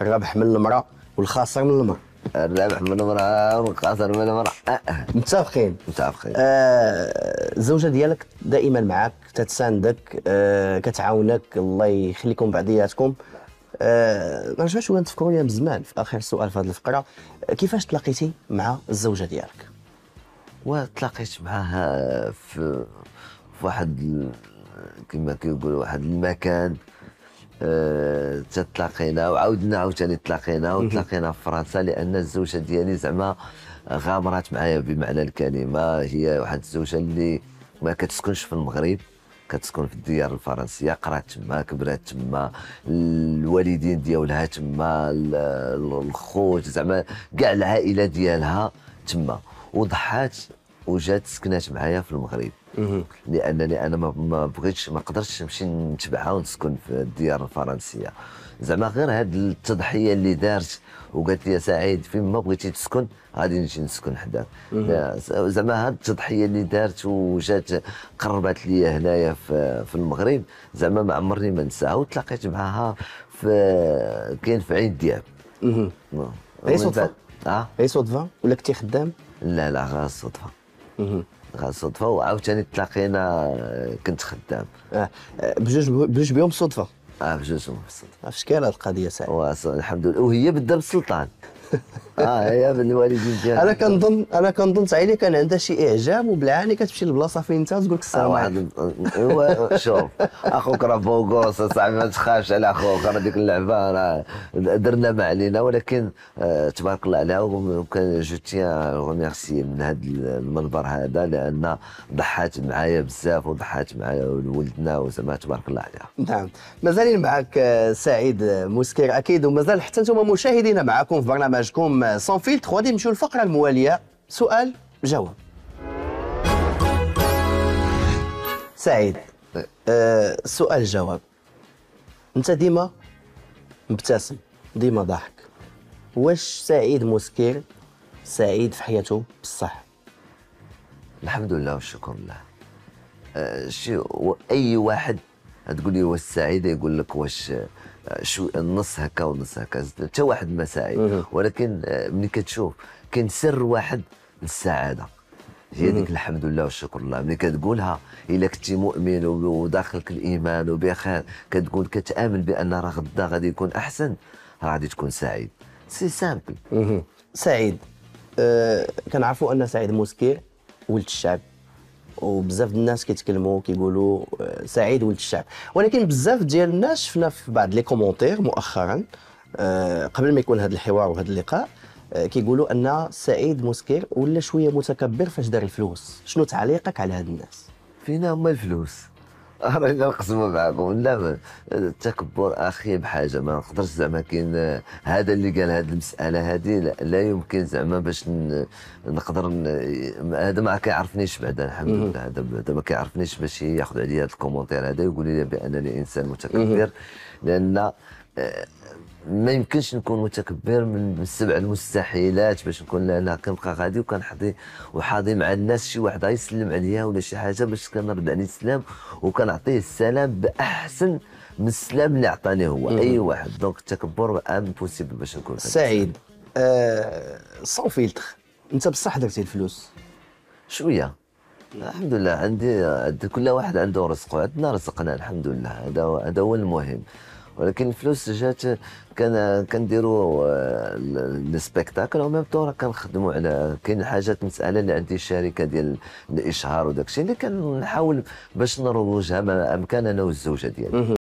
الرابح من المراه والخاسر من المراه الرابح من المراه والخاسر من المراه أه. متفقين الزوجه آه الزوجه ديالك دائما معك تتساندك آه كتعاونك الله يخليكم بعضياتكم آه نرجع شويه نتفكروا ايام زمان في اخر سؤال في هذه الفقره كيفاش تلاقيتي مع الزوجه ديالك وتلاقيت معها في, في واحد كما كيقولوا واحد المكان آه، تتلاقينا تلاقينا وعاودنا عاوتاني تلاقينا وتلاقينا في فرنسا لان الزوجه ديالي زعما غامرات معايا بمعنى الكلمه هي واحد الزوجه اللي ما كتسكنش في المغرب كتسكن في الديار الفرنسيه قرات تما كبرات تما الوالدين ديالها تما الخوت زعما كاع العائله ديالها تما وضحات وجات سكنات معايا في المغرب لانني انا ما بغيتش ما قدرتش نمشي نتبعها ونسكن في الديار الفرنسيه زعما غير هاد التضحيه اللي دارت وقالت لي سعيد فين ما بغيتي تسكن غادي نجي نسكن حداك زعما هاد التضحيه اللي دارت وجات قربت لي هنايا في, في المغرب زعما ما عمرني ما نساها وتلاقيت معاها في كاين في عين دياب نعم. هي صدفه اه هي صدفه ولا كنتي خدام لا لا غير صدفه صدفه وعاوتاني تلاقينا آه، كنت خدام اه بجوج بجوج بهم صدفه اه بجوجهم صدفة آه، اش كان هاد القضيه سعيد الحمد لله وهي بالدرب السلطان اه هي بالوالدين ديالك انا كنظن انا كنظن تعيلي كان عندها شي اعجاب وبالعاني كتمشي لبلاصه فين انت تقول لك آه، السلام عليكم هو شوف اخوك راه بوغوس اصاحبي ما تخافش على اخوك راه ديك اللعبه راه درنا ما علينا ولكن آه تبارك الله عليها وكان جو تيان غوميرسي من هذا المنبر هذا لان ضحات معايا بزاف وضحات معايا ولدنا وزعما تبارك الله عليها نعم مازالين معك آه، سعيد آه، مسكر اكيد ومازال حتى انتم مشاهدينا معكم في برنامج برنامجكم سون فيلتر غادي نمشيو للفقره المواليه سؤال جواب سعيد آه، سؤال جواب انت ديما مبتسم ديما ضحك واش سعيد مسكير سعيد في حياته بصح الحمد لله والشكر لله أه شي اي واحد تقول لي واش سعيد يقول لك واش آه، شو النص هكا ونص هكا حتى واحد ما سعيد ولكن آه، ملي كتشوف كاين سر واحد للسعاده هي ديك الحمد لله والشكر لله ملي كتقولها الا كنتي مؤمن وداخلك الايمان وبخير كتقول كتامن بان راه غدا غادي يكون احسن راه غادي تكون سعيد سي سامبل سعيد أه كنعرفوا ان سعيد مسكير ولد الشعب وبزاف الناس كيتكلموا كيقولوا آه، سعيد ولد الشعب ولكن بزاف ديال الناس شفنا في بعض لي كومونتير مؤخرا آه، قبل ما يكون هذا الحوار وهذا اللقاء آه، كيقولوا ان سعيد مسكر ولا شويه متكبر فاش دار الفلوس شنو تعليقك على هاد الناس فينا هما الفلوس رانا نقسموا معكم لا التكبر اخي بحاجه ما نقدرش زعما كاين هذا اللي قال هذه المساله هذه لا لا يمكن زعما باش نقدر هذا ما كيعرفنيش بعدا الحمد لله هذا ما كيعرفنيش باش ياخذ عليا هذا الكومونتير هذا يقول لي بانني انسان متكبر لان ما يمكنش نكون متكبر من سبع المستحيلات باش نكون لا لا كنبقى غادي وكنحضي وحاضي مع الناس شي واحد غيسلم عليا ولا شي حاجه باش كنرد عليه السلام وكنعطيه السلام باحسن من السلام اللي عطاني هو مم. اي واحد دونك التكبر امبوسيبل باش نكون سعيد آه سون فيلتر انت بصح درتي الفلوس شويه الحمد لله عندي كل واحد عنده رزقه عندنا رزقنا الحمد لله هذا هذا هو المهم ولكن الفلوس جات كان كنديروا آه، السبيكتاكل وميم طون راه كنخدموا على كاين حاجات مساله اللي عندي شركه ديال الاشهار وداك الشيء اللي كنحاول باش نروجها ما امكن انا والزوجه ديالي